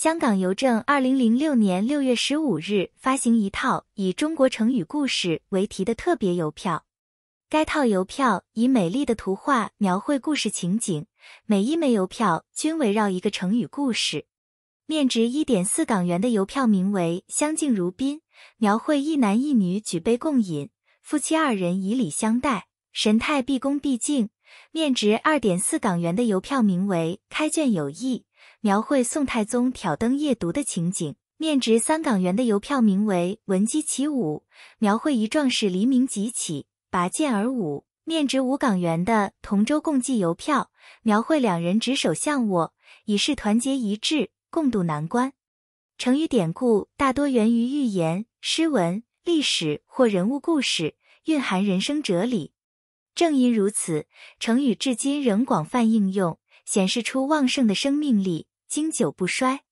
香港邮政二零零六年六月十五日发行一套以中国成语故事为题的特别邮票。该套邮票以美丽的图画描绘故事情景，每一枚邮票均围绕一个成语故事。面值一点四港元的邮票名为“相敬如宾”，描绘一男一女举杯共饮，夫妻二人以礼相待，神态毕恭毕敬。面值二点四港元的邮票名为“开卷有益”。描绘宋太宗挑灯夜读的情景。面值三港元的邮票名为“闻鸡起舞”，描绘一壮士黎明即起，拔剑而舞。面值五港元的“同舟共济”邮票，描绘两人执手相握，以示团结一致，共度难关。成语典故大多源于寓言、诗文、历史或人物故事，蕴含人生哲理。正因如此，成语至今仍广泛应用，显示出旺盛的生命力。经久不衰。